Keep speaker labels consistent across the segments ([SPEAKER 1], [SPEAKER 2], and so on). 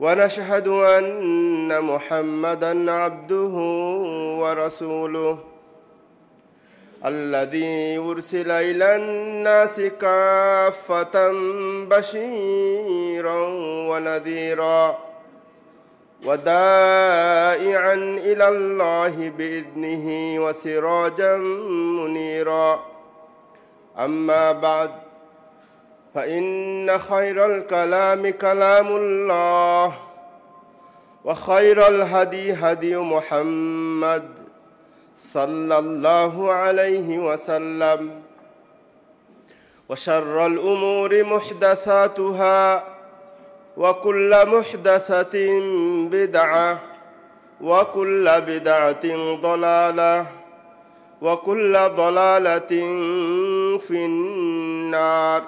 [SPEAKER 1] ونشهد أن محمدا عبده ورسوله الذي أرسل إلى الناس كافة بشيرا ونذيرا ودائعا إلى الله بإذنه وسراجا منيرا أما بعد فإن خير الكلام كلام الله وخير الهدي هدي محمد صلى الله عليه وسلم وشر الأمور محدثاتها وكل محدثة بدعة وكل بدعة ضلالة وكل ضلالة في النار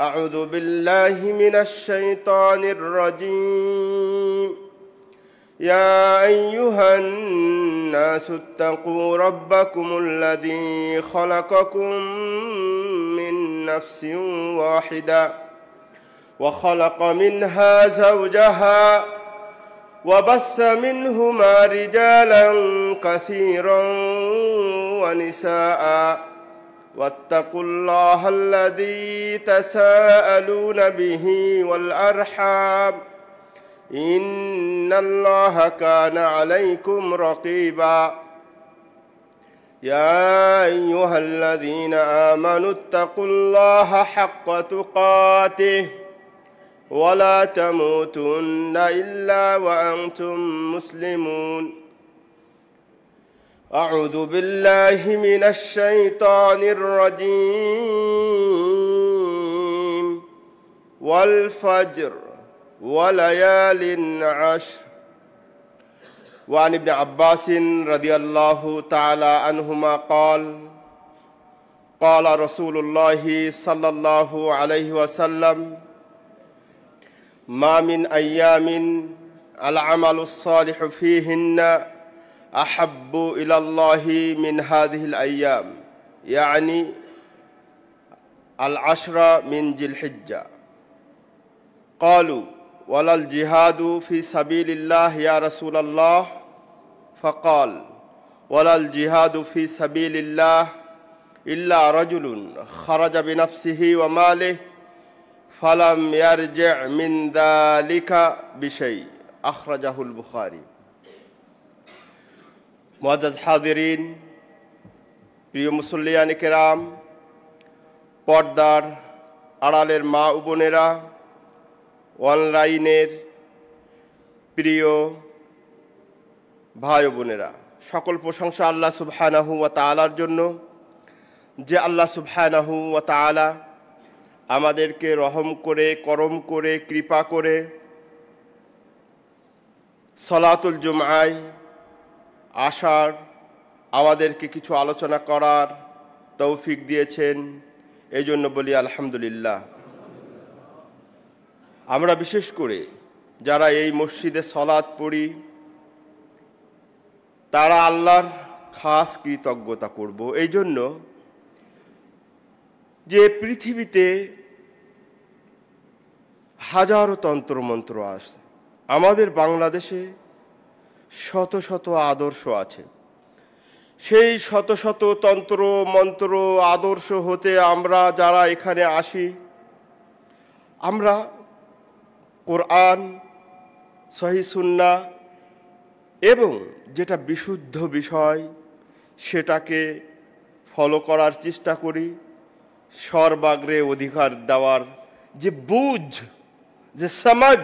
[SPEAKER 1] أعوذ بالله من الشيطان الرجيم يا أيها الناس اتقوا ربكم الذي خلقكم من نفس واحدة وخلق منها زوجها وبث منهما رجالا كثيرا ونساءً واتقوا الله الذي تساءلون به والارحام ان الله كان عليكم رقيبا يا ايها الذين امنوا اتقوا الله حق تقاته ولا تموتن الا وانتم مسلمون أعوذ بالله من الشيطان الرجيم والفجر وليال عشر وعن ابن عباس رضي الله تعالى عنهما قال قال رسول الله صلى الله عليه وسلم ما من أيام العمل الصالح فيهن أحب إلى الله من هذه الأيام يعني العشرة من ذي الحجة قالوا ولا الجهاد في سبيل الله يا رسول الله فقال ولا الجهاد في سبيل الله إلا رجل خرج بنفسه وماله فلم يرجع من ذلك بشيء أخرجه البخاري মজাজ হাজিরিন প্রিয় মুসল্লিয়ান কেরাম পর্দার আড়ালের মা ও বোনেরা অনলাইনের প্রিয় ভাই বোনেরা সকল প্রশংসা আল্লাহ সুবহানাহু ওয়া তালার জন্য যে আল্লাহ সুবহানাহু ওয়া তালা আমাদেরকে রহম করে করম করে কৃপা করে সলাতুল জুমায় আসার আমাদেরকে কিছু আলোচনা করার তৌফিক দিয়েছেন এই জন্য বলি আলহামদুলিল্লাহ আমরা বিশেষ করে যারা এই মসজিদে সলাদ পড়ি তারা আল্লাহর খাস কৃতজ্ঞতা করব এই জন্য যে পৃথিবীতে হাজারো তন্ত্রমন্ত্র আছে আমাদের বাংলাদেশে শত শত আদর্শ আছে সেই শত শত তন্ত্র মন্ত্র আদর্শ হতে আমরা যারা এখানে আসি আমরা কোরআন সহিসুন্না এবং যেটা বিশুদ্ধ বিষয় সেটাকে ফলো করার চেষ্টা করি সর্বাগ্রে অধিকার দেওয়ার যে বুঝ যে সমাজ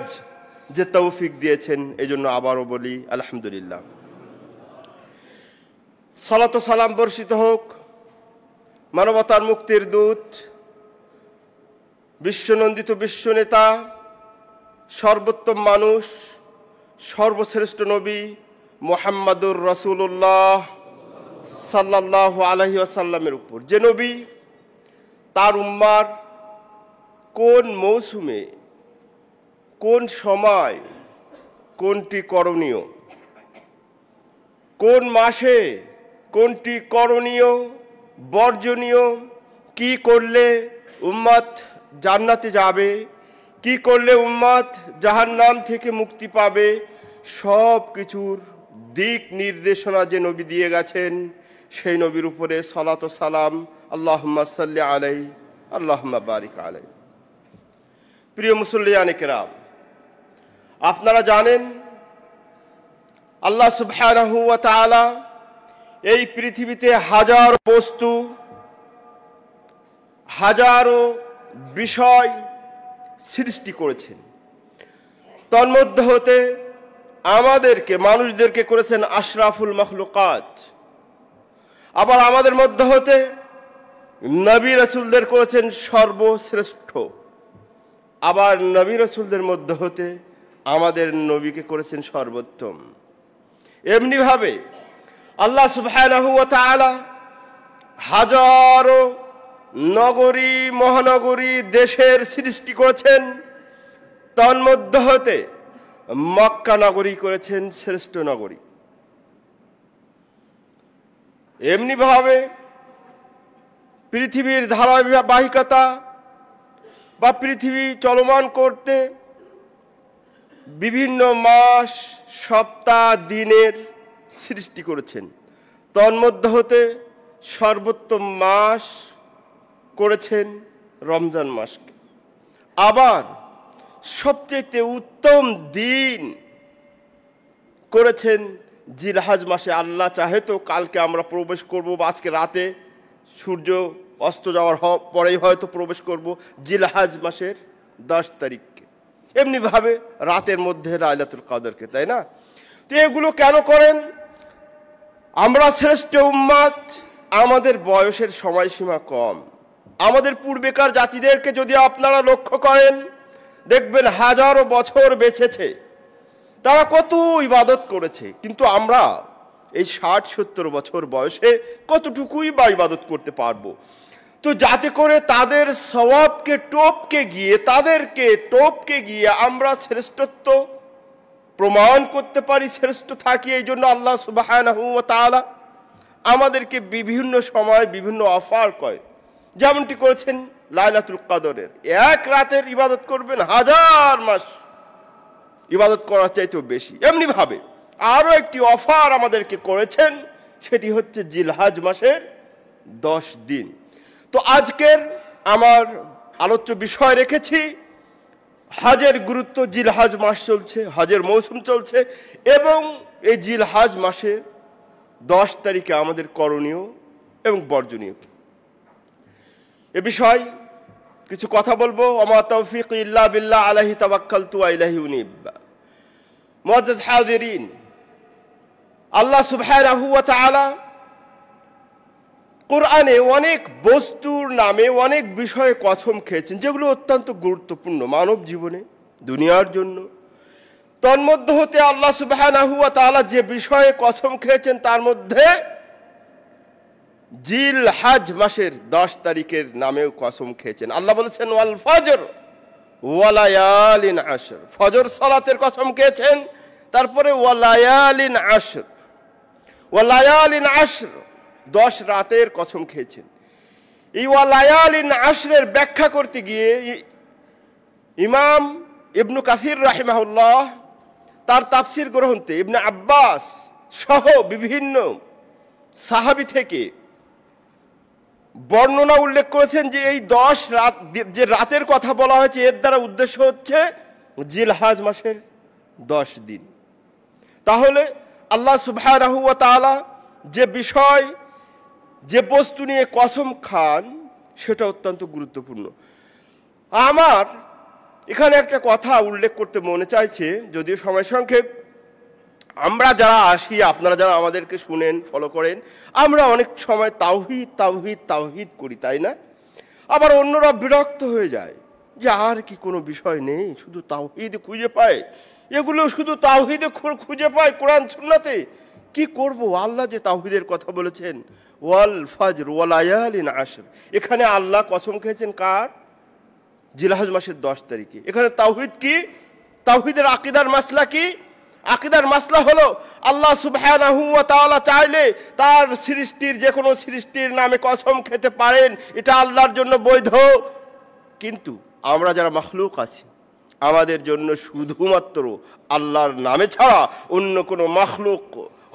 [SPEAKER 1] যে তৌফিক দিয়েছেন এই জন্য আবারও বলি আলহামদুলিল্লাহ সলাত সালাম বর্ষিত হোক মানবতার মুক্তির দূত বিশ্বনন্দিত বিশ্বনেতা সর্বোত্তম মানুষ সর্বশ্রেষ্ঠ নবী মোহাম্মদুর রসুল্লাহ সাল্লাহ আলহি আসাল্লামের উপর যে নবী তার উম্মার কোন মৌসুমে কোন সময় কোনটি করণীয় কোন মাসে কোনটি করণীয় বর্জনীয় কি করলে উম্মাত জান্নাতে যাবে কি করলে উম্মাত নাম থেকে মুক্তি পাবে সব কিছুর দিক নির্দেশনা যে নবী দিয়ে গেছেন সেই নবীর উপরে সলাত সালাম আল্লাহ সাল্লি আলাই আল্লাহ বারিক আলাই প্রিয় মুসল্লিয়ানিকেরাম আপনারা জানেন আল্লাহ সুবহানাহুয়া এই পৃথিবীতে হাজার বস্তু হাজারো বিষয় সৃষ্টি করেছেন তন্মধ্যে হতে আমাদেরকে মানুষদেরকে করেছেন আশরাফুল মখলুকাত আবার আমাদের মধ্যে হতে নবী রসুলদের করেছেন সর্বশ্রেষ্ঠ আবার নবী রসুলদের মধ্যে হতে আমাদের নবীকে করেছেন সর্বোত্তম এমনিভাবে আল্লাহ সুবহানাহু ওয়া তাআলা হাজারো নগরী মহানগরী দেশের সৃষ্টি করেছেন তন্মধ্য হতে মক্কা নগরী করেছেন শ্রেষ্ঠ নগরী এমনিভাবে পৃথিবীর ধারাবাহিকতা বা পৃথিবী চলমান করতে বিভিন্ন মাস সপ্তাহ দিনের সৃষ্টি করেছেন তন্মধ্য হতে সর্বোত্তম মাস করেছেন রমজান মাসকে আবার সবচেয়ে উত্তম দিন করেছেন জিলহাজ মাসে আল্লাহ চাহে তো কালকে আমরা প্রবেশ করব বা আজকে রাতে সূর্য অস্ত যাওয়ার পরেই হয়তো প্রবেশ করব জিলহাজ মাসের দশ তারিখ এমনিভাবে রাতের মধ্যে লাইলাতুল কাদেরকে তাই না তো এগুলো কেন করেন আমরা শ্রেষ্ঠ উম্মাদ আমাদের বয়সের সময়সীমা কম আমাদের পূর্বেকার জাতিদেরকে যদি আপনারা লক্ষ্য করেন দেখবেন হাজারো বছর বেঁচেছে তারা কত ইবাদত করেছে কিন্তু আমরা এই ষাট সত্তর বছর বয়সে কতটুকুই বা ইবাদত করতে পারবো তো যাতে করে তাদের স্বভাবকে টোপকে গিয়ে তাদেরকে টোপকে গিয়ে আমরা শ্রেষ্ঠত্ব প্রমাণ করতে পারি শ্রেষ্ঠ থাকি এই জন্য আল্লাহ সুবাহ আমাদেরকে বিভিন্ন সময় বিভিন্ন অফার করে যেমনটি করেছেন লাইলাতুল কাদরের এক রাতের ইবাদত করবেন হাজার মাস ইবাদত করার চাইতেও বেশি এমনিভাবে আরও একটি অফার আমাদেরকে করেছেন সেটি হচ্ছে জিলহাজ মাসের দশ দিন তো আজকের আমার আলোচ্য বিষয় রেখেছি হজের গুরুত্ব জিলহাজ মাস চলছে হজের মৌসুম চলছে এবং এই জিল হাজ মাসের দশ তারিখে আমাদের করণীয় এবং বর্জনীয় কি এ বিষয় কিছু কথা বলবো অমা তৌফিক ইল্লা বিল্লা আলাহি তাবাক্কাল তু ইলাহি উনিব্বা মজাজ হাজির আল্লাহ সুভায় রাহু আলা কোরআনে অনেক বস্তুর নামে অনেক বিষয়ে কথম খেয়েছেন যেগুলো অত্যন্ত গুরুত্বপূর্ণ মানব জীবনে দুনিয়ার জন্য তন্মধ্য হতে আল্লাহ সুবাহানাহুয়া তালা যে বিষয়ে কথম খেয়েছেন তার মধ্যে জিল হাজ মাসের দশ তারিখের নামেও কসম খেয়েছেন আল্লাহ বলেছেন ওয়াল ফজর ওয়ালায়ালিন আসর ফজর সলাতের কসম খেয়েছেন তারপরে ওয়ালায়ালিন আসর ওয়ালায়ালিন আসর দশ রাতের কসম খেয়েছেন ইওয়ালায়ালিন আশরের ব্যাখ্যা করতে গিয়ে ইমাম ইবনু কাসির রাহিমাহুল্লাহ তার তাফসির গ্রহণতে ইবনে আব্বাস সহ বিভিন্ন সাহাবি থেকে বর্ণনা উল্লেখ করেছেন যে এই দশ রাত যে রাতের কথা বলা হয়েছে এর দ্বারা উদ্দেশ্য হচ্ছে জিলহাজ মাসের দশ দিন তাহলে আল্লাহ সুভায় তালা যে বিষয় যে বস্তু নিয়ে কসম খান সেটা অত্যন্ত গুরুত্বপূর্ণ আমার এখানে একটা কথা উল্লেখ করতে মনে চাইছে যদিও সময় সংক্ষেপ আমরা যারা আসি আপনারা যারা আমাদেরকে শুনেন ফলো করেন আমরা অনেক সময় তাওহিদ তাওহিদ তাওহিদ করি তাই না আবার অন্যরা বিরক্ত হয়ে যায় যে আর কি কোনো বিষয় নেই শুধু তাওহিদ খুঁজে পায় এগুলো শুধু তাওহিদে খুঁজে পায় কোরআন শুননাতে কি করব আল্লাহ যে তাওহিদের কথা বলেছেন ওয়াল ফাজর ওয়ালায়ালিন আশর এখানে আল্লাহ কসম খেয়েছেন কার জিলাহজ মাসের দশ তারিখে এখানে তাহিদ কি তাহিদের আকিদার মাসলা কি আকিদার মাসলা হলো আল্লাহ সুবাহ চাইলে তার সৃষ্টির যে কোনো সৃষ্টির নামে কসম খেতে পারেন এটা আল্লাহর জন্য বৈধ কিন্তু আমরা যারা মখলুক আছি আমাদের জন্য শুধুমাত্র আল্লাহর নামে ছাড়া অন্য কোনো মখলুক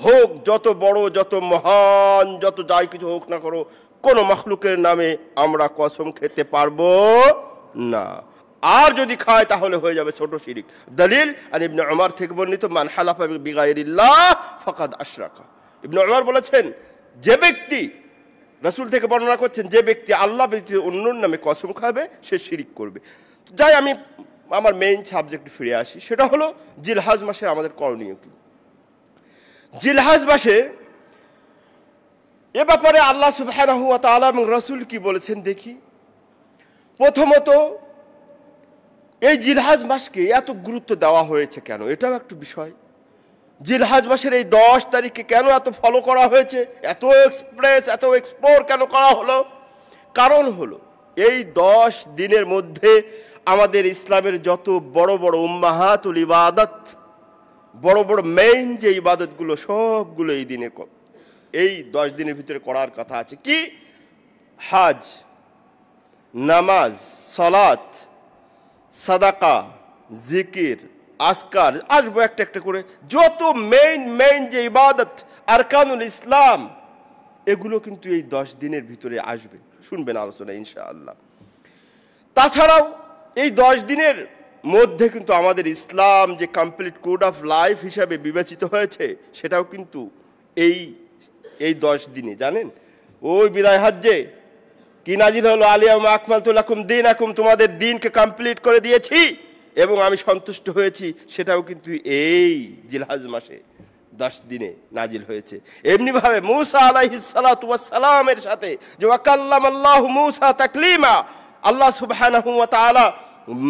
[SPEAKER 1] হোক যত বড় যত মহান যত যাই কিছু হোক না করো কোনো মখলুকের নামে আমরা কসম খেতে পারবো না আর যদি খায় তাহলে হয়ে যাবে ছোট শিরিক দলিল আর ইবনে আমার থেকে বর্ণিত মান হালাফা বিগাইরিল্লাহ ফকাদ আশরাকা ইবনে আমার বলেছেন যে ব্যক্তি রাসুল থেকে বর্ণনা করছেন যে ব্যক্তি আল্লাহ ব্যক্তি অন্য নামে কসম খাবে সে শিরিক করবে যাই আমি আমার মেইন সাবজেক্ট ফিরে আসি সেটা হলো জিলহাজ মাসের আমাদের করণীয় কী জিলহাজ বাসে এ ব্যাপারে আল্লাহ সুবাহ এবং রসুল কি বলেছেন দেখি প্রথমত এই জিলহাজ মাসকে এত গুরুত্ব দেওয়া হয়েছে কেন এটাও একটু বিষয় জিলহাজ মাসের এই দশ তারিখে কেন এত ফলো করা হয়েছে এত এক্সপ্রেস এত এক্সপ্লোর কেন করা হলো কারণ হলো এই দশ দিনের মধ্যে আমাদের ইসলামের যত বড় বড় উম্মাহাতুল ইবাদত বড় বড় মেইন যে ইবাদতগুলো সবগুলো এই দিনে এই দশ দিনের ভিতরে করার কথা আছে কি হাজ নামাজ সলাত সাদাকা জিকির আসকার আসবো একটা একটা করে যত মেইন মেইন যে ইবাদত আরকানুল ইসলাম এগুলো কিন্তু এই দশ দিনের ভিতরে আসবে শুনবেন আলোচনা ইনশাআল্লাহ তাছাড়াও এই দশ দিনের মধ্যে কিন্তু আমাদের ইসলাম যে কমপ্লিট কোড অফ লাইফ হিসাবে বিবেচিত হয়েছে সেটাও কিন্তু এই এই দশ দিনে জানেন ওই বিদায় হাজ্যে কি নাজিল হলো আলিয়াম আকমাল আকুম দিন আকুম তোমাদের দিনকে কমপ্লিট করে দিয়েছি এবং আমি সন্তুষ্ট হয়েছি সেটাও কিন্তু এই জিলহাজ মাসে দশ দিনে নাজিল হয়েছে এমনিভাবে মূসা আলাইহিসালামের সাথে যে ওয়াকাল্লাম আল্লাহ মূসা তাকলিমা আল্লাহ সুবাহ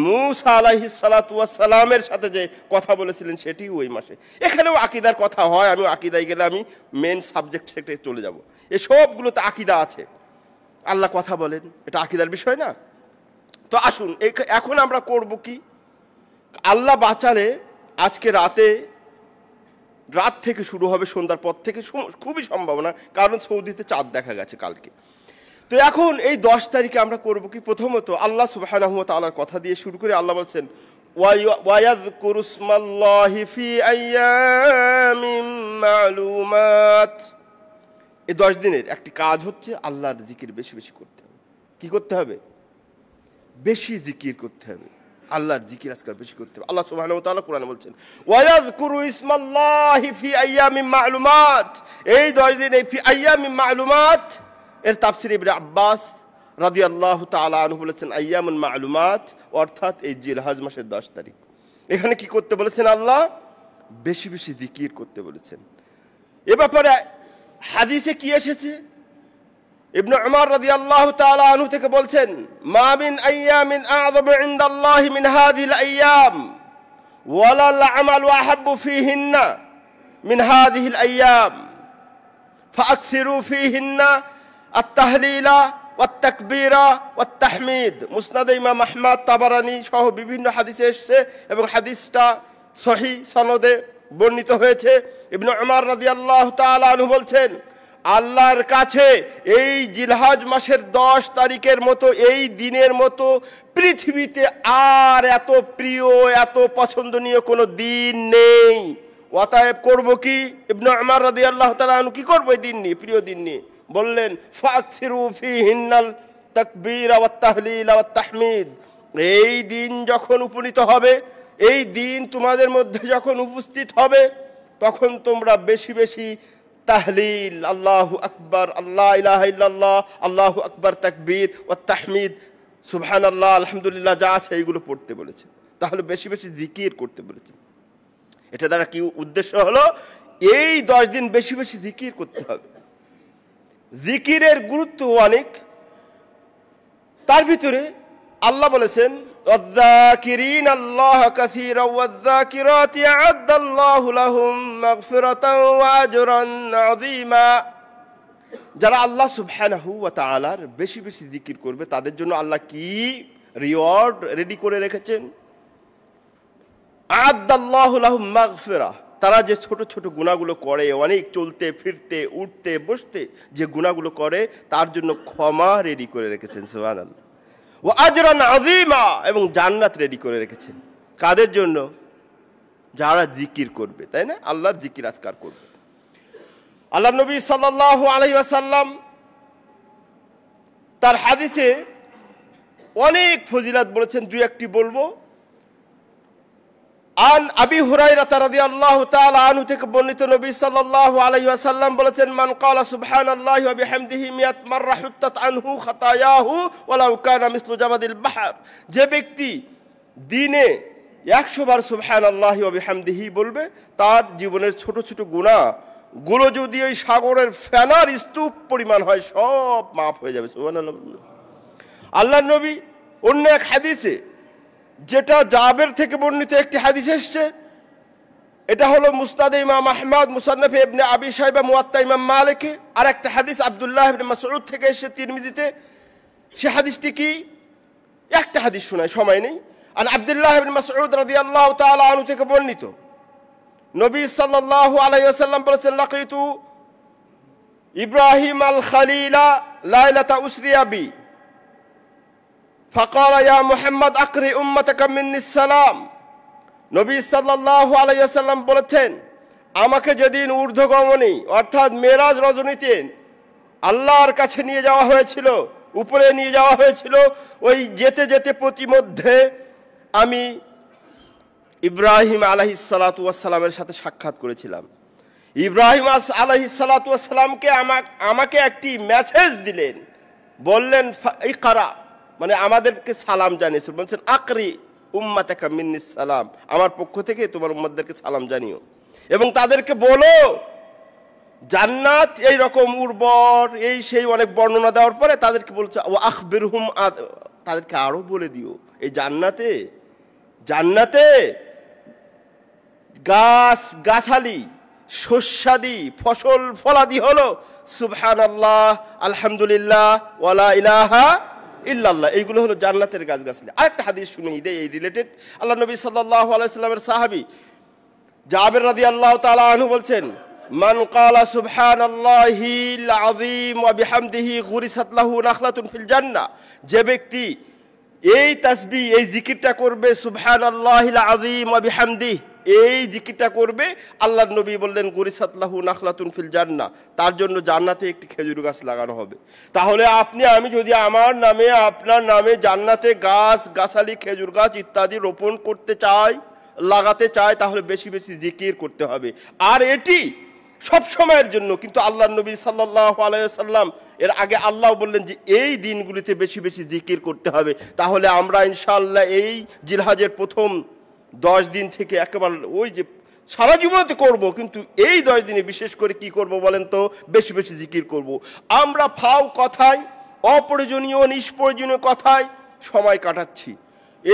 [SPEAKER 1] মুসা আলাহি সালাতামের সাথে যে কথা বলেছিলেন সেটি ওই মাসে এখানেও আকিদার কথা হয় আমি আকিদায় গেলে আমি মেন সাবজেক্ট সেটে চলে যাব এসবগুলোতে আকিদা আছে আল্লাহ কথা বলেন এটা আকিদার বিষয় না তো আসুন এখন আমরা করব কি আল্লাহ বাঁচালে আজকে রাতে রাত থেকে শুরু হবে সন্ধ্যার পর থেকে খুবই সম্ভাবনা কারণ সৌদিতে চাঁদ দেখা গেছে কালকে তো এখন এই দশ তারিখে আমরা করব কি প্রথমত আল্লাহ সুবাহ আল্লাহর কথা দিয়ে শুরু করে আল্লাহ বলছেন এই দশ দিনের একটি কাজ হচ্ছে আল্লাহর জিকির বেশি বেশি করতে হবে কি করতে হবে বেশি জিকির করতে হবে আল্লাহর জিকির আজকাল বেশি করতে হবে আল্লাহ সুবাহ ওয়া কোরআনে বলছেন ওয়াজ কুরু ইসমাল্লাহ ফি আইয়ামি মা'লুমাত এই দশ দিন এই ফি আইয়ামি মা'লুমাত এর তাফসির ইবনে আব্বাস রাজি আল্লাহ তালা আনু বলেছেন আয়ামুল মালুমাত অর্থাৎ এই জিলহাজ মাসের দশ তারিখ এখানে কি করতে বলেছেন আল্লাহ বেশি বেশি জিকির করতে বলেছেন এ ব্যাপারে হাদিসে কি এসেছে ইবনু উমর রাদিয়াল্লাহু তাআলা আনহু থেকে বলছেন মা মিন আইয়ামিন আযম ইনদাল্লাহি মিন হাযিহিল আইয়াম ওয়ালা আল আমালু আহাব্বু ফীহিন্না মিন হাযিহিল আইয়াম ফাকসিরু হিন্না আত্তাহলিলা ওয়াত্তাকবিরা ওয়াত্তাহমিদ মুসনাদ ইমাম আহমাদ তাবারানি সহ বিভিন্ন হাদিসে এসছে এবং হাদিসটা সহি সনদে বর্ণিত হয়েছে ইবনু আমার রদি আল্লাহ তালু বলছেন আল্লাহর কাছে এই জিলহাজ মাসের দশ তারিখের মতো এই দিনের মতো পৃথিবীতে আর এত প্রিয় এত পছন্দনীয় কোনো দিন নেই অতএব করবো কি ইবনু আমার রদি আল্লাহ তালু কী করবো এই দিন নিয়ে প্রিয় দিন নিয়ে বললেন তাহলিল তাহমিদ এই দিন যখন উপনীত হবে এই দিন তোমাদের মধ্যে যখন উপস্থিত হবে তখন তোমরা বেশি বেশি তাহলিল আল্লাহ আকবর আল্লাহ ইলাহ আল্লাহ আকবর তাকবীর ও তাহমিদ সুবহান আল্লাহ আলহামদুলিল্লাহ যা আছে এইগুলো পড়তে বলেছে তাহলে বেশি বেশি জিকির করতে বলেছে এটা দ্বারা কি উদ্দেশ্য হলো এই দশ দিন বেশি বেশি জিকির করতে হবে জিকিরের গুরুত্ব অনেক তার ভিতরে আল্লাহ বলেছেন যারা আল্লাহ সুবহানাহু বেশি বেশি জিকির করবে তাদের জন্য আল্লাহ কি রিওয়ার্ড রেডি করে রেখেছেন আদাল্লাহু লাহুম তারা যে ছোট ছোট গুণাগুলো করে অনেক চলতে ফিরতে উঠতে বসতে যে গুণাগুলো করে তার জন্য ক্ষমা রেডি করে রেখেছেন সুহান ও আজরান আজিমা এবং জান্নাত রেডি করে রেখেছেন কাদের জন্য যারা জিকির করবে তাই না আল্লাহর জিকির আজকার করবে আল্লাহ নবী সাল্লাহ আলহি আসাল্লাম তার হাদিসে অনেক ফজিলাত বলেছেন দুই একটি বলবো আন আবি হুরাইরা তারাদি আল্লাহ তাল আনহু থেকে বর্ণিত নবী সাল্লাল্লাহু আলাইহি ওয়াসাল্লাম বলেছেন মান ক্বালা সুবহানাল্লাহি ওয়া বিহামদিহি মিয়াত মাররা হুত্তাত আনহু খাতায়াহু ওয়ালাউ কানা মিসলু জাবাদিল বাহর যে ব্যক্তি দিনে একশো বার সুবহানাল্লাহি ওয়া বিহামদিহি বলবে তার জীবনের ছোট ছোট গুনাহ গুলো যদি ওই সাগরের ফেনার স্তূপ পরিমাণ হয় সব মাফ হয়ে যাবে সুবহানাল্লাহ আল্লাহ নবী অন্য এক হাদিসে যেটা জাবের থেকে বর্ণিত একটি হাদিস এসছে এটা হলো মুস্তাদ ইমাম আহমদ মুসান্নফে ইবনে আবি সাহেবা মুয়াত্তা ইমাম মালিক আর একটা হাদিস আবদুল্লাহ ইবনে মাসউদ থেকে এসে তিরমিজিতে সে হাদিসটি কি একটা হাদিস শোনায় সময় নেই আর আবদুল্লাহ ইবনে মাসউদ রাদিয়াল্লাহু তাআলা আনহু থেকে বর্ণিত নবী সাল্লাল্লাহু আলাইহি ওয়াসাল্লাম বলেছেন লাকিতু ইব্রাহিম আল খালিলা লাইলাতা উসরিয়াবি فقال يا محمد أقري أمتك مني السلام নবী সাল্লাহ আলাইসাল্লাম বলেছেন আমাকে যেদিন ঊর্ধ্বগমনী অর্থাৎ মেরাজ রজনীতে আল্লাহর কাছে নিয়ে যাওয়া হয়েছিল উপরে নিয়ে যাওয়া হয়েছিল ওই যেতে যেতে প্রতিমধ্যে আমি ইব্রাহিম আলহি সালাতুয়াসাল্লামের সাথে সাক্ষাৎ করেছিলাম ইব্রাহিম আলহি সালাতুয়াসাল্লামকে আমাকে একটি মেসেজ দিলেন বললেন ইকারা মানে আমাদেরকে সালাম জানিয়েছিল বলছেন আকরি উম্মা তেকা মিন্নিস সালাম আমার পক্ষ থেকে তোমার উম্মাদেরকে সালাম জানিও এবং তাদেরকে বলো জান্নাত এই রকম উর্বর এই সেই অনেক বর্ণনা দেওয়ার পরে তাদেরকে বলছে ও আখবির হুম তাদেরকে আরও বলে দিও এই জান্নাতে জান্নাতে গাছ গাছালি শস্যাদি ফসল ফলাদি হলো সুবহান আল্লাহ আলহামদুলিল্লাহ ওয়ালা ইলাহা ইল্লাল্লাহ এইগুলো হলো জান্নাতের গাছগাছালি আরেকটা হাদিস শুনি দেয় এই রিলেটেড আল্লাহ নবী সাল্লাহ আলাইস্লামের সাহাবি জাবের রাদি আল্লাহ তালা আনহু বলছেন মান কালা সুবহান আল্লাহিল আজিম বিহামদিহি গুরিসাতলাহু নাখলাতুন ফিল জান্না যে ব্যক্তি এই তাসবি এই জিকিরটা করবে সুবহান আল্লাহিল আজিম বিহামদিহি এই জিকিরটা করবে আল্লাহ নবী বললেন গরিসাতলাহু নাখলাতুন ফিল জান্না তার জন্য জান্নাতে একটি খেজুর গাছ লাগানো হবে তাহলে আপনি আমি যদি আমার নামে আপনার নামে জান্নাতে গাছ গাছালি খেজুর গাছ ইত্যাদি রোপণ করতে চাই লাগাতে চাই তাহলে বেশি বেশি জিকির করতে হবে আর এটি সব সময়ের জন্য কিন্তু আল্লাহ নবী সাল্লাহ আলাইসাল্লাম এর আগে আল্লাহ বললেন যে এই দিনগুলিতে বেশি বেশি জিকির করতে হবে তাহলে আমরা ইনশাআল্লাহ এই জিলহাজের প্রথম দশ দিন থেকে একেবারে ওই যে সারা জীবনতে করব কিন্তু এই দশ দিনে বিশেষ করে কি করব বলেন তো বেশি বেশি জিকির করব। আমরা ফাও কথায় অপ্রয়োজনীয় নিষ্প্রয়োজনীয় কথায় সময় কাটাচ্ছি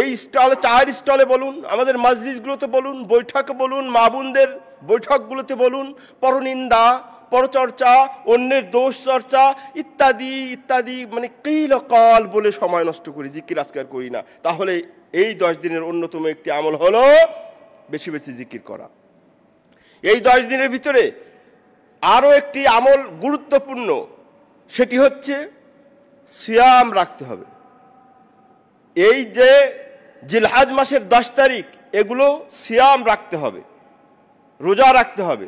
[SPEAKER 1] এই স্টলে চায়ের স্টলে বলুন আমাদের মাজলিসগুলোতে বলুন বৈঠকে বলুন মাবুনদের বৈঠকগুলোতে বলুন পরনিন্দা পরচর্চা অন্যের দোষ চর্চা ইত্যাদি ইত্যাদি মানে কিল কল বলে সময় নষ্ট করি জিকির আজকার করি না তাহলে এই দশ দিনের অন্যতম একটি আমল হলো বেশি বেশি জিকির করা এই দশ দিনের ভিতরে আরও একটি আমল গুরুত্বপূর্ণ সেটি হচ্ছে সিয়াম রাখতে হবে এই যে জিলহাজ মাসের দশ তারিখ এগুলো সিয়াম রাখতে হবে রোজা রাখতে হবে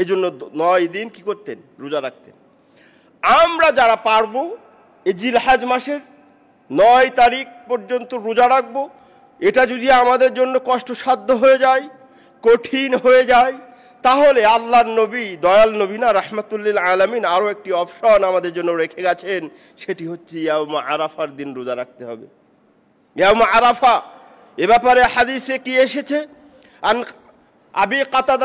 [SPEAKER 1] এজন্য নয় দিন কি করতেন রোজা রাখতেন আমরা যারা পারব এই জিলহাজ মাসের নয় তারিখ পর্যন্ত রোজা রাখব এটা যদি আমাদের জন্য কষ্টসাধ্য হয়ে যায় কঠিন হয়ে যায় তাহলে আল্লাহ নবী দয়াল নবী না রাহমাতুল্লিল আলমিন আরও একটি অপশন আমাদের জন্য রেখে গেছেন সেটি হচ্ছে ইয়ামা আরাফার দিন রোজা রাখতে হবে ইয়ামা আরাফা এ ব্যাপারে হাদিসে কি এসেছে আন আবি কাতাদ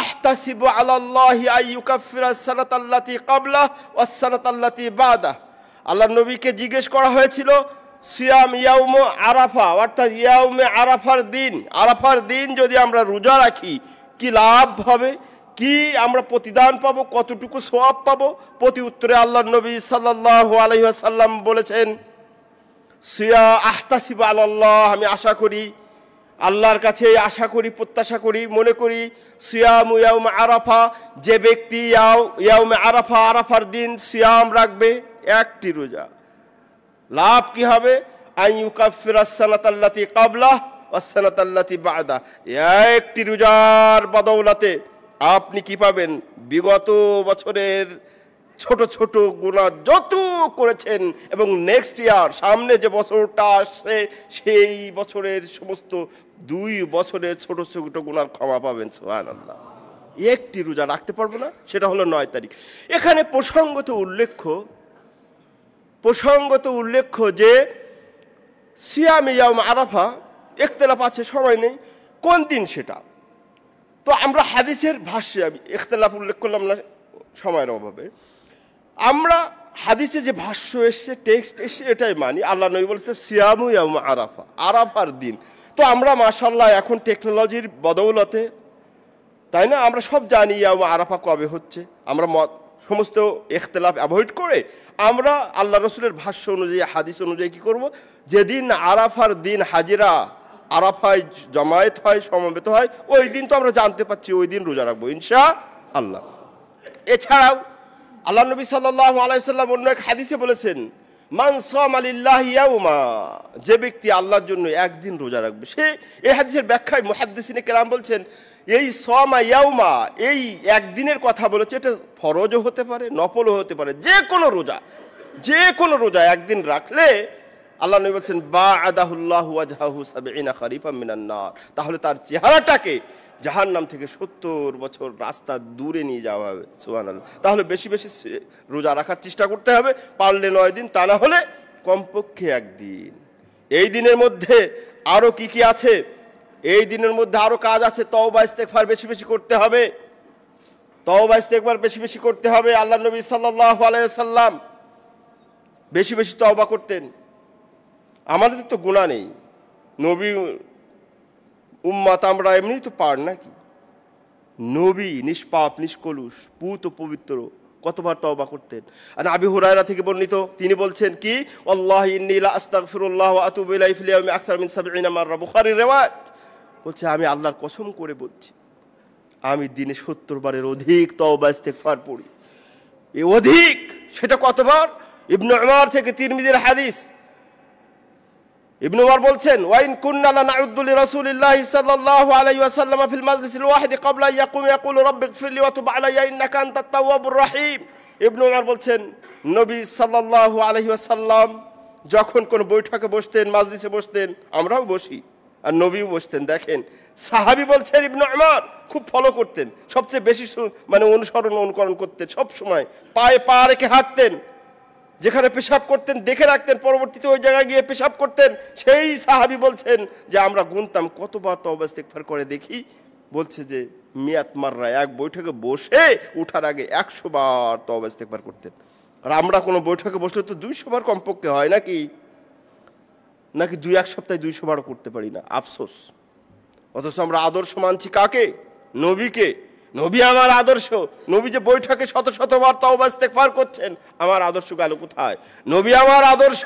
[SPEAKER 1] احتسب على الله ان يكفر السنه التي قبلها والسنه التي بعدها আল্লাহর নবীকে জিজ্ঞেস করা হয়েছিল সিয়াম ইয়াউম আরাফা অর্থাৎ ইয়াউম আরাফার দিন আরাফার দিন যদি আমরা রোজা রাখি কি লাভ হবে কি আমরা প্রতিদান পাব কতটুকু সোয়াব পাব প্রতি উত্তরে আল্লাহ নবী সাল্লাহ আলহিহাসাল্লাম বলেছেন সিয়া আহতাসিবা আল্লাহ আমি আশা করি আল্লাহর কাছে আশা করি প্রত্যাশা করি মনে করি সিয়াম ইয়াউম আরাফা যে ব্যক্তি ইয়াউম আরাফা আরাফার দিন সিয়াম রাখবে একটি রোজা লাভ কি হবে আইকাফিরাসানাতাল্লাতি কাবলাহ ওয়াসানাতাল্লাতি বাদা একটি রোজার বদৌলাতে আপনি কি পাবেন বিগত বছরের ছোট ছোট গুণা যত করেছেন এবং নেক্সট ইয়ার সামনে যে বছরটা আসছে সেই বছরের সমস্ত দুই বছরের ছোট ছোট গুণার ক্ষমা পাবেন সোহান আল্লাহ একটি রোজা রাখতে পারবো না সেটা হলো নয় তারিখ এখানে প্রসঙ্গত উল্লেখ্য প্রসঙ্গত উল্লেখ্য যে সিয়াম ইয়াম আরাফা একতলাপ আছে সময় নেই কোন দিন সেটা তো আমরা হাদিসের ভাষ্যে আমি ইখতলাফ উল্লেখ করলাম না সময়ের অভাবে আমরা হাদিসে যে ভাষ্য এসছে টেক্সট এসছে এটাই মানি আল্লাহ নবী বলছে সিয়ামু আরাফা আরাফার দিন তো আমরা মাশাল্লাহ এখন টেকনোলজির বদৌলতে তাই না আমরা সব জানি ইয়াম আরাফা কবে হচ্ছে আমরা মত সমস্ত এখতলাফ অ্যাভয়েড করে আমরা আল্লাহ রসুলের ভাষ্য অনুযায়ী হাদিস অনুযায়ী কী করব যেদিন আরাফার দিন হাজিরা আরাফায় জমায়েত হয় সমবেত হয় ওই দিন তো আমরা জানতে পারছি ওই দিন রোজা রাখবো ইনশা আল্লাহ এছাড়াও আল্লাহ নবী সাল্লাহ আলাইসাল্লাম অন্য এক হাদিসে বলেছেন মানসম আলিল্লাহ ইয়াউমা যে ব্যক্তি আল্লাহর জন্য একদিন রোজা রাখবে সে এই হাদিসের ব্যাখ্যায় মহাদ্দিসিনে কেরাম বলছেন এই সমা ইয়াউমা এই একদিনের কথা বলেছে এটা ফরজও হতে পারে নফলও হতে পারে যে কোনো রোজা যে কোনো রোজা একদিন রাখলে আল্লাহ নবী বলছেন বা আদাহুল্লাহ ওয়াজহাহু সাবিনা খারিফা নার তাহলে তার চেহারাটাকে জাহার নাম থেকে সত্তর বছর রাস্তা দূরে নিয়ে যাওয়া হবে সুহান আল্লাহ তাহলে বেশি বেশি রোজা রাখার চেষ্টা করতে হবে পারলে নয় দিন তা না হলে কমপক্ষে একদিন এই দিনের মধ্যে আরও কি কি আছে এই দিনের মধ্যে আরও কাজ আছে তওবা ইস্তেকফার বেশি বেশি করতে হবে তওবা ইস্তেকবার বেশি বেশি করতে হবে আল্লাহ নবী সাল্লাহ আলাইসাল্লাম বেশি বেশি তওবা করতেন আমাদের তো গুণা নেই নবী উম্মাত আমরা এমনি তো পার নাকি নবী নিষ্পাপ নিষ্কলুষ পুত পবিত্র কতবার তবা করতেন আর আবি হুরায়রা থেকে বর্ণিত তিনি বলছেন কি আল্লাহ ইন্নিলা আস্তাগফিরুল্লাহ আতুবিলাই ফিলিয়ামি আখতার মিন সাবি মাররা বুখারী রেওয়াত বলছে আমি আল্লাহর কসম করে বলছি আমি দিনে সত্তর বারের অধিক তওবা ফার পড়ি এ অধিক সেটা কতবার ইবনে থেকে থেকে তিরমিজির হাদিস ইবনুমার বলছেন ওয়াইন কুন্নালা নাউদ্দুল রাসূলুল্লাহ সাল্লাল্লাহু আলাইহি ওয়াসাল্লাম ফিল মাজলিসিল ওয়াহিদ ক্বাবলা ইয়াকুম ইয়াকুল রাব্বিগফিরলি ওয়া তুব আলাইয়া ইন্নাকা আনতাত তাওয়াবুর রহিম ইবনু বলছেন নবী সাল্লাল্লাহু আলাইহি ওয়াসাল্লাম যখন কোন বৈঠকে বসতেন মাজলিসে বসতেন আমরাও বসি আর নবীও বসতেন দেখেন সাহাবী বলছেন ইবনু উমর খুব ফলো করতেন সবচেয়ে বেশি মানে অনুসরণ অনুকরণ করতেন সব সময় পায়ে পা রেখে হাঁটতেন যেখানে পেশাব করতেন দেখে রাখতেন পরবর্তীতে ওই জায়গায় গিয়ে পেশাব করতেন সেই সাহাবি বলছেন যে আমরা গুনতাম কতবার তবা ইস্তেকফার করে দেখি বলছে যে মাররা এক বৈঠকে বসে উঠার আগে একশো বার তবা ইস্তেকফার করতেন আর আমরা কোনো বৈঠকে বসলে তো দুইশো বার কমপক্ষে হয় নাকি নাকি দুই এক সপ্তাহে দুইশো বারও করতে পারি না আফসোস অথচ আমরা আদর্শ মানছি কাকে নবীকে নবী আমার আদর্শ নবী যে বৈঠকে শত শতবার পার করছেন আমার আদর্শ গেল কোথায় নবী আমার আদর্শ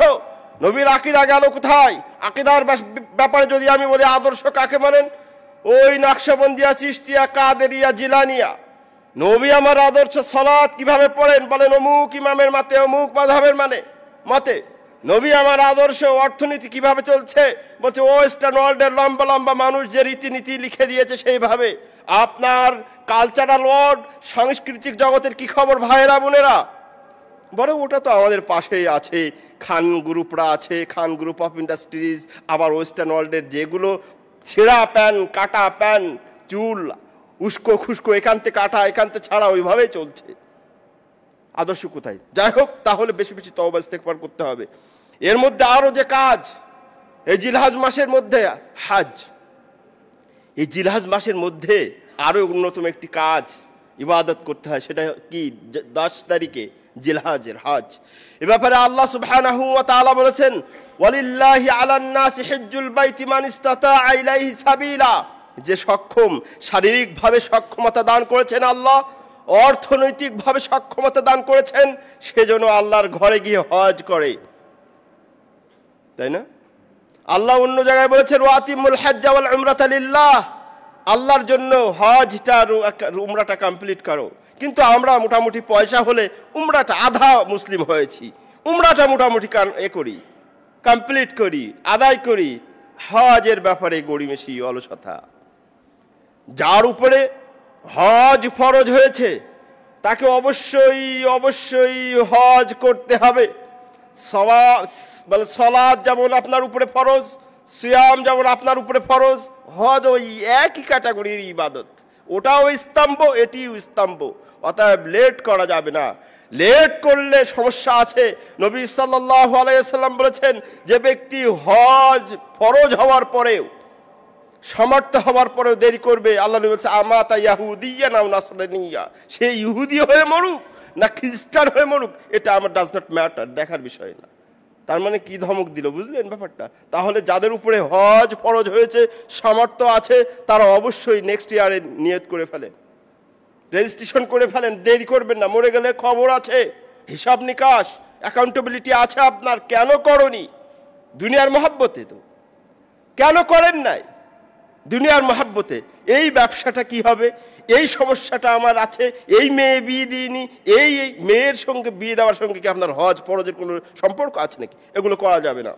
[SPEAKER 1] নবীর আকিদা গেল কোথায় আকিদার ব্যাপারে যদি আমি বলি আদর্শ কাকে বলেন ওই নাকশাবন্দিয়া চিস্তিয়া কাদেরিয়া জিলানিয়া নবী আমার আদর্শ সলাৎ কিভাবে পড়েন বলেন অমুক ইমামের মাতে অমুক মাধবের মানে মতে নবী আমার আদর্শ অর্থনীতি কিভাবে চলছে বলছে ওয়েস্টার্ন ওয়ার্ল্ডের লম্বা লম্বা মানুষ যে রীতিনীতি লিখে দিয়েছে সেইভাবে আপনার কালচারাল ওয়ার্ড সাংস্কৃতিক জগতের কি খবর ভাইয়েরা বোনেরা বরং ওটা তো আমাদের পাশেই আছে খান গ্রুপরা আছে খান গ্রুপ অফ ইন্ডাস্ট্রিজ আবার ওয়েস্টার্ন ওয়ার্ল্ডের যেগুলো ছেঁড়া প্যান কাটা প্যান চুল উস্কো খুস্কো এখানতে কাটা এখানতে ছাড়া ওইভাবেই চলছে আদর্শ কোথায় যাই হোক তাহলে বেশি বেশি তবাজ দেখবার করতে হবে এর মধ্যে আরও যে কাজ এই জিলহাজ মাসের মধ্যে হাজ এই জিলহাজ মাসের মধ্যে আরও অন্যতম একটি কাজ ইবাদত করতে হয় সেটা কি দশ তারিখে জিলহাজের হাজ এ ব্যাপারে আল্লাহ সুবাহ বলেছেন যে সক্ষম শারীরিকভাবে সক্ষমতা দান করেছেন আল্লাহ অর্থনৈতিকভাবে সক্ষমতা দান করেছেন সেজন্য আল্লাহর ঘরে গিয়ে হজ করে তাই না আল্লাহ অন্য জায়গায় বলেছেন ওয়াতিমুল হাজ্জাওয়াল উমরাত আলিল্লাহ আল্লাহর জন্য হজটা উমরাটা কমপ্লিট করো কিন্তু আমরা মোটামুটি পয়সা হলে উমরাটা আধা মুসলিম হয়েছি উমরাটা মোটামুটি এ করি কমপ্লিট করি আদায় করি হজের ব্যাপারে গড়িমেশি অলসতা যার উপরে হজ ফরজ হয়েছে তাকে অবশ্যই অবশ্যই হজ করতে হবে মানে সলাদ যেমন আপনার উপরে ফরজ সিয়াম যেমন আপনার উপরে ফরজ হজ ওই একই ক্যাটাগরির ইবাদত ওটাও স্তম্ভ এটিও স্তম্ভ অতএব লেট করা যাবে না লেট করলে সমস্যা আছে নবী সাল্লাহ আলাইসাল্লাম বলেছেন যে ব্যক্তি হজ ফরজ হওয়ার পরেও সমর্থ হওয়ার পরেও দেরি করবে আল্লাহ বলছে আমা তা ইয়াহুদিয়া নাম নাসরানিয়া সে ইহুদি হয়ে মরুক না খ্রিস্টান হয়ে মরুক এটা আমার ডাজ নট ম্যাটার দেখার বিষয় না তার মানে কি ধমক দিল বুঝলেন ব্যাপারটা তাহলে যাদের উপরে হজ ফরজ হয়েছে সামর্থ্য আছে তারা অবশ্যই নেক্সট ইয়ারে নিয়ত করে ফেলেন রেজিস্ট্রেশন করে ফেলেন দেরি করবেন না মরে গেলে খবর আছে হিসাব নিকাশ অ্যাকাউন্টেবিলিটি আছে আপনার কেন করনি দুনিয়ার মহাব্বতে তো কেন করেন নাই দুনিয়ার মহাব্বতে এই ব্যবসাটা কি হবে এই সমস্যাটা আমার আছে এই মেয়ে বিয়ে দিইনি এই মেয়ের সঙ্গে বিয়ে দেওয়ার সঙ্গে কি আপনার হজ ফরজের কোনো সম্পর্ক আছে নাকি এগুলো করা যাবে না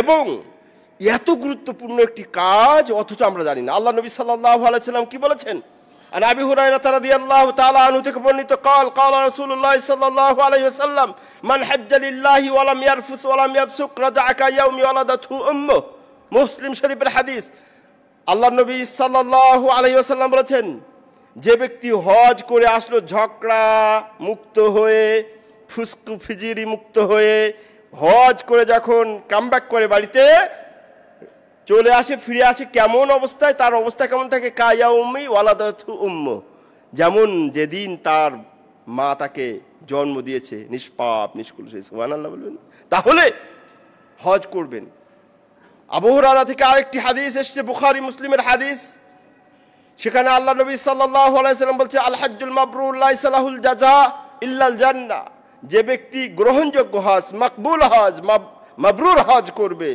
[SPEAKER 1] এবং এত গুরুত্বপূর্ণ একটি কাজ অথচ আমরা জানি না আল্লাহ নবী সাল্লাহ আলাইসাল্লাম কি বলেছেন আর আবি হুরায়রা রাদিয়াল্লাহু তাআলা আনহু থেকে বর্ণিত কাল قال رسول الله صلى الله عليه وسلم من حج لله ولم يرفث ولم يفسق رجع كيوم ولدته امه মুসলিম শরীফের হাদিস আল্লাহ নবী সাল্লাহ আলহি বলেছেন যে ব্যক্তি হজ করে আসলো ঝগড়া মুক্ত হয়ে ফুসকু ফিজিরি মুক্ত হয়ে হজ করে যখন কাম করে বাড়িতে চলে আসে ফিরে আসে কেমন অবস্থায় তার অবস্থা কেমন থাকে কায়া উম্মি ওয়ালাদ উম্ম যেমন যেদিন তার মা তাকে জন্ম দিয়েছে নিষ্পাপ নিষ্কুল সেই সুবান আল্লাহ বলবেন তাহলে হজ করবেন আবহাওয়া থেকে আরেকটি হাদিস এসছে বুখারি মুসলিমের হাদিস সেখানে আল্লাহ নবী সাল্লাম আলাইসাল্লাম বলছে আলহাজুল জাজা ইল্লাল জান্না যে ব্যক্তি গ্রহণযোগ্য হজ মকবুল হজ মাবরুর হজ করবে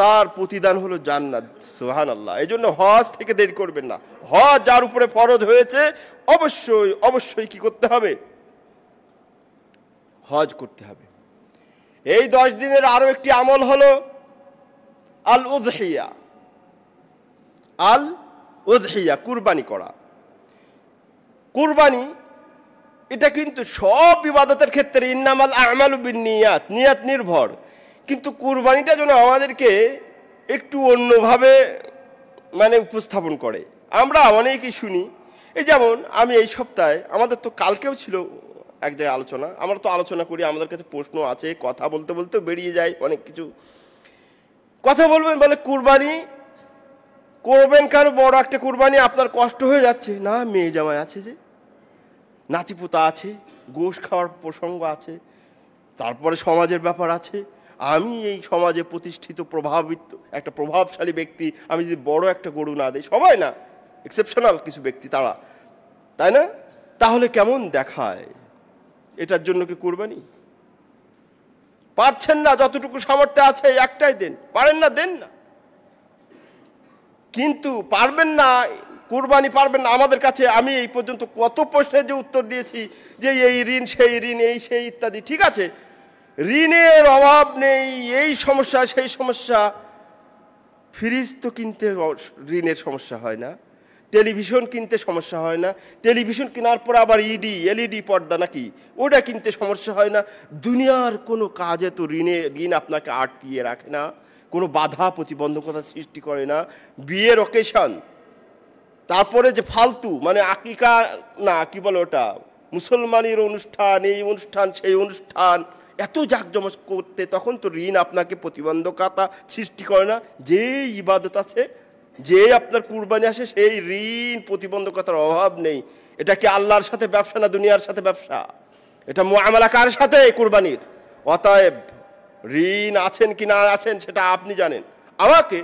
[SPEAKER 1] তার প্রতিদান হলো জান্নাত সুহান আল্লাহ এই জন্য হজ থেকে দেরি করবেন না হজ যার উপরে ফরজ হয়েছে অবশ্যই অবশ্যই কি করতে হবে হজ করতে হবে এই দশ দিনের আরও একটি আমল হলো আল উদহিয়া আল উদহিয়া কুরবানি করা কুরবানি এটা কিন্তু সব বিবাদতের ক্ষেত্রে ইন্নামাল আমালুবিন নিয়াত নিয়াত নির্ভর কিন্তু কুরবানিটা যেন আমাদেরকে একটু অন্যভাবে মানে উপস্থাপন করে আমরা অনেকেই শুনি এই যেমন আমি এই সপ্তাহে আমাদের তো কালকেও ছিল এক জায়গায় আলোচনা আমরা তো আলোচনা করি আমাদের কাছে প্রশ্ন আছে কথা বলতে বলতে বেরিয়ে যায় অনেক কিছু কথা বলবেন বলে কুরবানি করবেন কারো বড় একটা কুরবানি আপনার কষ্ট হয়ে যাচ্ছে না মেয়ে জামাই আছে যে নাতিপোতা আছে গোশ খাওয়ার প্রসঙ্গ আছে তারপরে সমাজের ব্যাপার আছে আমি এই সমাজে প্রতিষ্ঠিত প্রভাবিত একটা প্রভাবশালী ব্যক্তি আমি যদি বড় একটা গরু না দিই সবাই না এক্সেপশনাল কিছু ব্যক্তি তারা তাই না তাহলে কেমন দেখায় এটার জন্য কি কুরবানি পারছেন না যতটুকু সামর্থ্য আছে একটাই দেন পারেন না দেন না কিন্তু পারবেন না কুরবানি পারবেন না আমাদের কাছে আমি এই পর্যন্ত কত প্রশ্নের যে উত্তর দিয়েছি যে এই ঋণ সেই ঋণ এই সেই ইত্যাদি ঠিক আছে ঋণের অভাব নেই এই সমস্যা সেই সমস্যা ফ্রিজ তো কিনতে ঋণের সমস্যা হয় না টেলিভিশন কিনতে সমস্যা হয় না টেলিভিশন কেনার পর আবার ইডি e এলইডি e পর্দা নাকি ওটা কিনতে সমস্যা হয় না দুনিয়ার কোনো কাজে তো ঋণে ঋণ আপনাকে আটকিয়ে রাখে না কোনো বাধা প্রতিবন্ধকতা সৃষ্টি করে না বিয়ের অকেশন তারপরে যে ফালতু মানে আকিকা না কি বলে ওটা মুসলমানের অনুষ্ঠান এই অনুষ্ঠান সেই অনুষ্ঠান এত জাঁকজমক করতে তখন তো ঋণ আপনাকে প্রতিবন্ধকতা সৃষ্টি করে না যেই ইবাদত আছে যে আপনার কুরবানি আসে সেই ঋণ প্রতিবন্ধকতার অভাব নেই এটা কি আল্লাহর সাথে ব্যবসা না দুনিয়ার সাথে ব্যবসা এটা মোয়ামলা কার সাথে কুরবানির অতএব ঋণ আছেন কি না আছেন সেটা আপনি জানেন আমাকে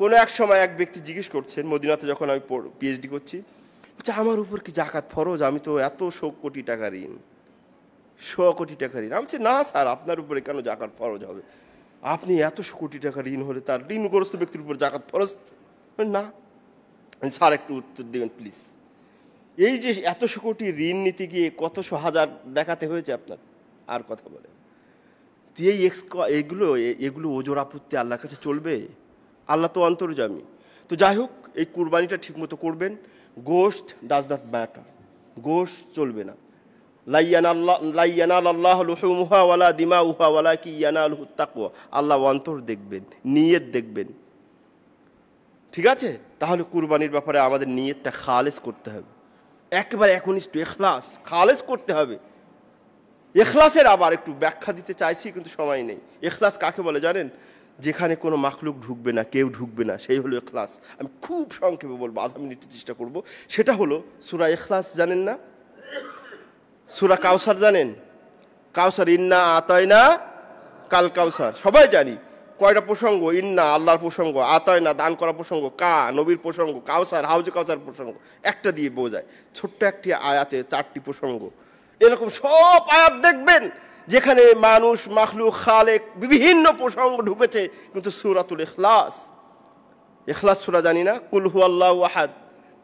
[SPEAKER 1] কোনো এক সময় এক ব্যক্তি জিজ্ঞেস করছেন মদিনাতে যখন আমি পিএইচডি করছি বলছে আমার উপর কি জাকাত ফরজ আমি তো এত শো কোটি টাকা ঋণ শো কোটি টাকা ঋণ আমি না স্যার আপনার উপরে কেন জাকাত ফরজ হবে আপনি এতশো কোটি টাকা ঋণ হলে তার ঋণগ্রস্ত ব্যক্তির উপর জাকাত ফরজ না স্যার একটু উত্তর দেবেন প্লিজ এই যে এতশো কোটি ঋণ নিতে গিয়ে কতশো হাজার দেখাতে হয়েছে আপনার আর কথা বলেন তুই এই এক্স এগুলো এগুলো ওজোর আপত্তি আল্লাহর কাছে চলবে আল্লাহ তো অন্তর্জামী তো যাই হোক এই কুরবানিটা ঠিকমতো করবেন গোস্ট ডাজ নট ম্যাটার গোস্ট চলবে না লাইয়ানাল আল্লাহ লুহুমুহা ওয়ালা দিমা উহা ওয়ালা কি ইয়ানাল হুত্তাকুয়া আল্লাহ অন্তর দেখবেন নিয়ত দেখবেন ঠিক আছে তাহলে কুরবানির ব্যাপারে আমাদের নিয়তটা খালেজ করতে হবে একেবারে একনিষ্ঠ এখলাস খালেজ করতে হবে এখলাসের আবার একটু ব্যাখ্যা দিতে চাইছি কিন্তু সময় নেই এখলাস কাকে বলে জানেন যেখানে কোনো মাখলুক ঢুকবে না কেউ ঢুকবে না সেই হলো এখলাস আমি খুব সংক্ষেপে বলবো আধা মিনিট চেষ্টা করবো সেটা হলো সুরা এখলাস জানেন না সুরা কাউসার জানেন কাউসার ইন্না আতয়না কাল কাউসার সবাই জানি কয়টা প্রসঙ্গ ইন্না আল্লাহর প্রসঙ্গ না দান করা প্রসঙ্গ কা নবীর প্রসঙ্গ কাউসার হাউজে কাউসার প্রসঙ্গ একটা দিয়ে বোঝায় ছোট্ট একটি আয়াতে চারটি প্রসঙ্গ এরকম সব আয়াত দেখবেন যেখানে মানুষ মাখলু খালেক বিভিন্ন প্রসঙ্গ ঢুকেছে কিন্তু সুরাতুল এখলাস এখলাস সুরা জানি না কুলহু আল্লাহ ওয়াহাদ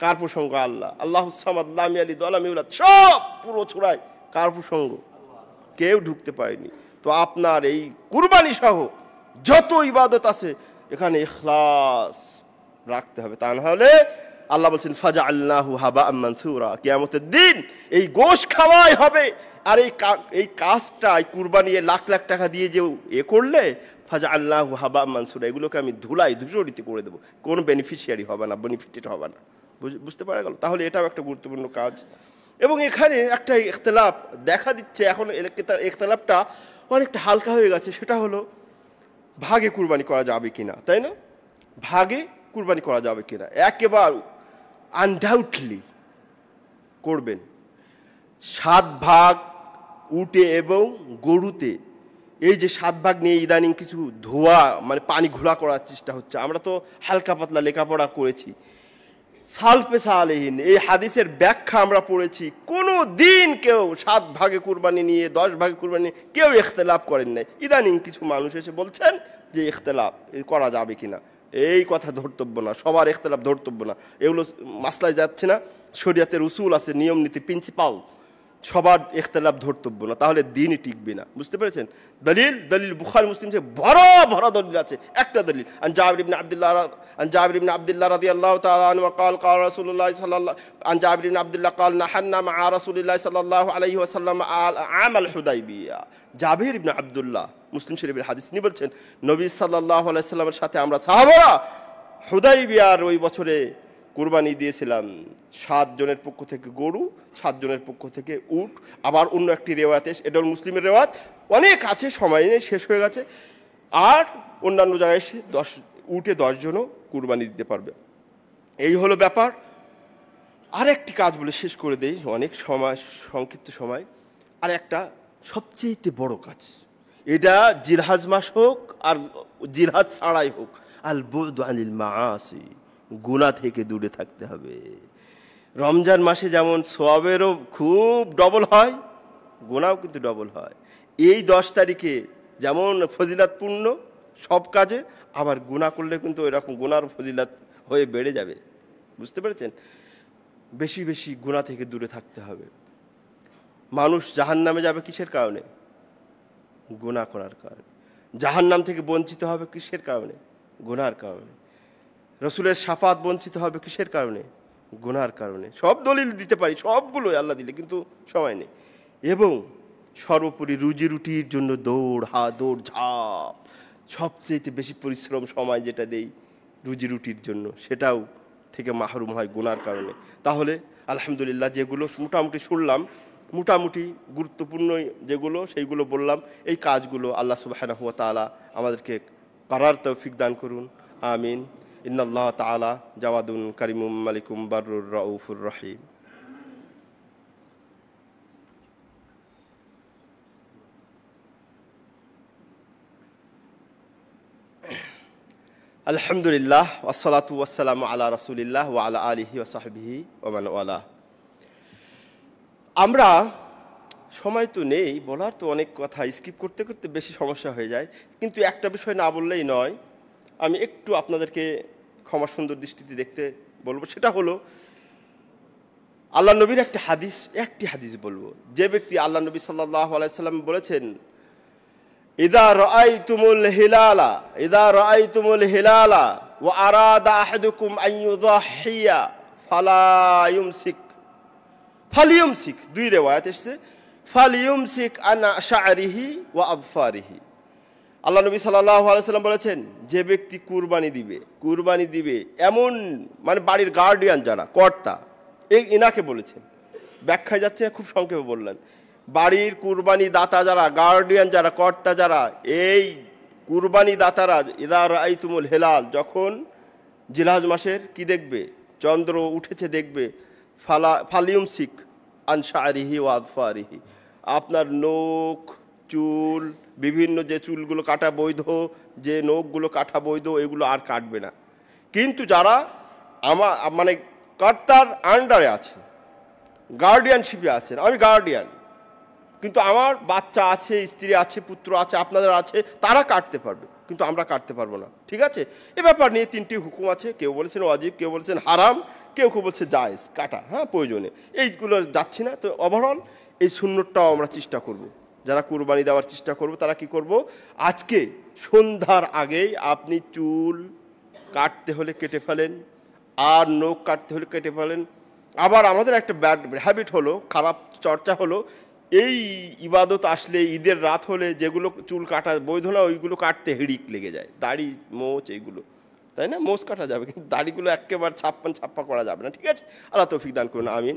[SPEAKER 1] কার প্রসঙ্গ আল্লাহ আল্লাহ সামাদি আলী দলামিউল্লা সব পুরো ছোড়ায় কার প্রসঙ্গ কেউ ঢুকতে পারেনি তো আপনার এই কুরবানি সহ যত ইবাদত আছে এখানে খ্লাস রাখতে হবে তা না হলে আল্লাহ বলছেন ফাজা আল্লাহ হাবা আমরা কেয়ামতের দিন এই গোশ খাওয়াই হবে আর এই এই কাজটা এই কুরবানি লাখ লাখ টাকা দিয়ে যে এ করলে ফাজা আল্লাহ হাবা মানসুরা এগুলোকে আমি ধুলাই ধূসরিতে করে দেবো কোনো বেনিফিশিয়ারি হবে না বেনিফিটেড হবে না বুঝতে পারা গেল তাহলে এটাও একটা গুরুত্বপূর্ণ কাজ এবং এখানে একটা ইখতলাপ দেখা দিচ্ছে এখন ইখতলাপটা অনেকটা হালকা হয়ে গেছে সেটা হলো ভাগে কুরবানি করা যাবে কি না তাই না ভাগে কুরবানি করা যাবে কি না একেবার আনডাউটলি করবেন সাত ভাগ উটে এবং গরুতে এই যে সাত ভাগ নিয়ে ইদানিং কিছু ধোয়া মানে পানি ঘোলা করার চেষ্টা হচ্ছে আমরা তো হালকা পাতলা লেখাপড়া করেছি সালফেসা আলহীন এই হাদিসের ব্যাখ্যা আমরা পড়েছি কোনো দিন কেউ সাত ভাগে কুরবানি নিয়ে দশ ভাগে কুরবানি কেউ ইখতলাপ করেন নাই ইদানিং কিছু মানুষ এসে বলছেন যে ইখতলাপ করা যাবে কি না এই কথা ধর্তব্য না সবার ইখতলাপ ধর্তব্য না এগুলো মাসলায় যাচ্ছে না শরিয়াতের উসুল আছে নিয়ম নীতি প্রিন্সিপাল সবার ইখতলাফ ধরতব্য না তাহলে দিনই টিকবে না বুঝতে পেরেছেন দলিল দলিল বুখার মুসলিম সে ভরা ভরা দলিল আছে একটা দলিল আন জাবির ইবনে আব্দুল্লাহ আন জাবির ইবনে আব্দুল্লাহ রাদিয়াল্লাহু তাআলা আনহু قال قال رسول الله صلى الله عن جابر بن عبد الله قال نحنا مع رسول الله صلى الله عليه وسلم عام জাবির ইবনে আব্দুল্লাহ মুসলিম শরীফের হাদিস নি বলছেন নবী সাল্লাল্লাহু আলাইহি সাল্লামের সাথে আমরা সাহাবারা হুদাইবিয়ার ওই বছরে কোরবানি দিয়েছিলাম সাতজনের পক্ষ থেকে গরু সাতজনের পক্ষ থেকে উট আবার অন্য একটি রেওয়াতে এটা মুসলিমের রেওয়াত অনেক আছে সময় নেই শেষ হয়ে গেছে আর অন্যান্য জায়গায় এসে দশ উটে দশজনও কুরবানি দিতে পারবে এই হলো ব্যাপার আর একটি কাজ বলে শেষ করে দেই অনেক সময় সংক্ষিপ্ত সময় আর একটা সবচেয়েতে বড় কাজ এটা জিলহাজ মাস হোক আর জিলহাজ ছাড়াই হোক আল বোদ আনিল মা আসি গুণা থেকে দূরে থাকতে হবে রমজান মাসে যেমন সোয়াবেরও খুব ডবল হয় গোনাও কিন্তু ডবল হয় এই দশ তারিখে যেমন ফজিলাতপূর্ণ সব কাজে আবার গুণা করলে কিন্তু ওইরকম গুণার ফজিলাত হয়ে বেড়ে যাবে বুঝতে পেরেছেন বেশি বেশি গুণা থেকে দূরে থাকতে হবে মানুষ জাহান নামে যাবে কিসের কারণে গুণা করার কারণে জাহান নাম থেকে বঞ্চিত হবে কিসের কারণে গোনার কারণে রসুলের সাফাত বঞ্চিত হবে কিসের কারণে গুনার কারণে সব দলিল দিতে পারি সবগুলো আল্লাহ দিলে কিন্তু সময় নেই এবং সর্বোপরি রুজি রুটির জন্য দৌড় হা দৌড় ঝাঁপ সবচেয়ে বেশি পরিশ্রম সময় যেটা দেই রুজি রুটির জন্য সেটাও থেকে মাহরুম হয় গুনার কারণে তাহলে আলহামদুলিল্লাহ যেগুলো মোটামুটি শুনলাম মোটামুটি গুরুত্বপূর্ণ যেগুলো সেইগুলো বললাম এই কাজগুলো আল্লাহ সুবাহ আমাদেরকে করার তৌফিক দান করুন আমিন ইন্নাল্লাহ তালা জাওয়াদুন কারিমুম মালিকুম বারুর রাউফুর রহিম আলহামদুলিল্লাহ ওসলাতু ওয়াসালাম আলা রসুলিল্লাহ আল্লাহ আলহি ওসাহবিহি ওমান ওয়ালা আমরা সময় তো নেই বলার তো অনেক কথা স্কিপ করতে করতে বেশি সমস্যা হয়ে যায় কিন্তু একটা বিষয় না বললেই নয় আমি একটু আপনাদেরকে ক্ষমা সুন্দর দৃষ্টিতে দেখতে বলবো সেটা হলো আল্লাহ নবীর একটি হাদিস একটি হাদিস বলবো যে ব্যক্তি আল্লাহ নবী সাল্লাহ আলাইসাল্লাম বলেছেন ইদা রাই তুমুল হিলালা ইদা রাই তুমুল হিলালা ও আরাদা আহেদুকুম আইয়া ফালায়ুম শিখ ফালিয়ুম শিখ দুই রেওয়ায়াত এসছে ফালিয়ম শিখ আনা শাহরিহি ও আদফারিহি আল্লাহ নবী সাল্লাহ আলাইসাল্লাম বলেছেন যে ব্যক্তি কুরবানি দিবে কুরবানি দিবে এমন মানে বাড়ির গার্ডিয়ান যারা কর্তা এই ইনাকে বলেছেন ব্যাখ্যা যাচ্ছে খুব সংক্ষেপে বললেন বাড়ির কুরবানি দাতা যারা গার্ডিয়ান যারা কর্তা যারা এই কুরবানি দাতারা ইদার আইতুমুল হেলাল যখন জিলাজ মাসের কি দেখবে চন্দ্র উঠেছে দেখবে ফালা ফালিউম শিখ আনসা আরিহি ও আদফা আরিহি আপনার নখ চুল বিভিন্ন যে চুলগুলো কাটা বৈধ যে নখগুলো কাটা বৈধ এগুলো আর কাটবে না কিন্তু যারা আমা মানে কর্তার আন্ডারে আছে গার্ডিয়ানশিপে আছেন আমি গার্ডিয়ান কিন্তু আমার বাচ্চা আছে স্ত্রী আছে পুত্র আছে আপনাদের আছে তারা কাটতে পারবে কিন্তু আমরা কাটতে পারবো না ঠিক আছে এ ব্যাপার নিয়ে তিনটি হুকুম আছে কেউ বলেছেন অজীব কেউ বলেছেন হারাম কেউ কেউ বলছে জায়েজ কাটা হ্যাঁ প্রয়োজনে এইগুলো যাচ্ছি না তো ওভারঅল এই শূন্যটাও আমরা চেষ্টা করবো যারা কুরবানি দেওয়ার চেষ্টা করব তারা কি করব আজকে সন্ধ্যার আগেই আপনি চুল কাটতে হলে কেটে ফেলেন আর নখ কাটতে হলে কেটে ফেলেন আবার আমাদের একটা ব্যাড হ্যাবিট হলো খারাপ চর্চা হলো এই ইবাদত আসলে ঈদের রাত হলে যেগুলো চুল কাটা বৈধ না ওইগুলো কাটতে হিড়িক লেগে যায় দাড়ি মোচ এইগুলো তাই না মোচ কাটা যাবে কিন্তু দাড়িগুলো একেবারে ছাপ্পান ছাপ্পা করা যাবে না ঠিক আছে আল্লাহ তৌফিক দান করুন আমিন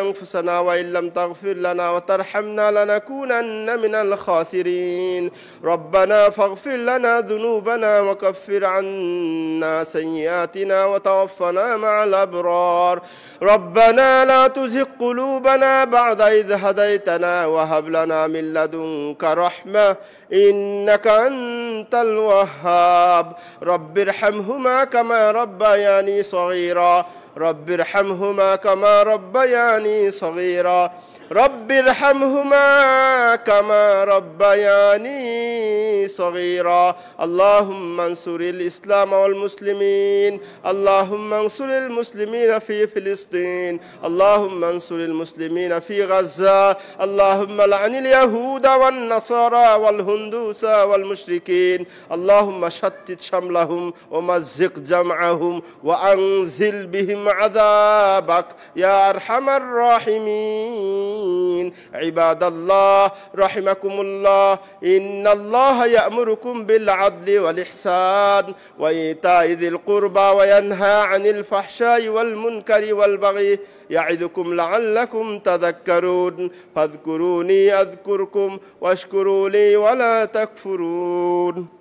[SPEAKER 1] أنفسنا وإن لم تغفر لنا وترحمنا لنكونن من الخاسرين ربنا فاغفر لنا ذنوبنا وكفر عنا سيئاتنا وتوفنا مع الأبرار ربنا لا تزغ قلوبنا بعد إذ هديتنا وهب لنا من لدنك رحمة إنك أنت الوهاب رب ارحمهما كما ربياني صغيرا رب ارحمهما كما ربياني صغيرا رب ارحمهما كما ربياني صغيرا اللهم انصر الإسلام والمسلمين اللهم انصر المسلمين في فلسطين اللهم انصر المسلمين في غزة اللهم لعن اليهود والنصارى والهندوس والمشركين اللهم شتت شملهم ومزق جمعهم وأنزل بهم عذابك يا أرحم الراحمين العالمين عباد الله رحمكم الله إن الله يأمركم بالعدل والإحسان وإيتاء ذي القربى وينهى عن الفحشاء والمنكر والبغي يعدكم لعلكم تذكرون فاذكروني أذكركم واشكروا لي ولا تكفرون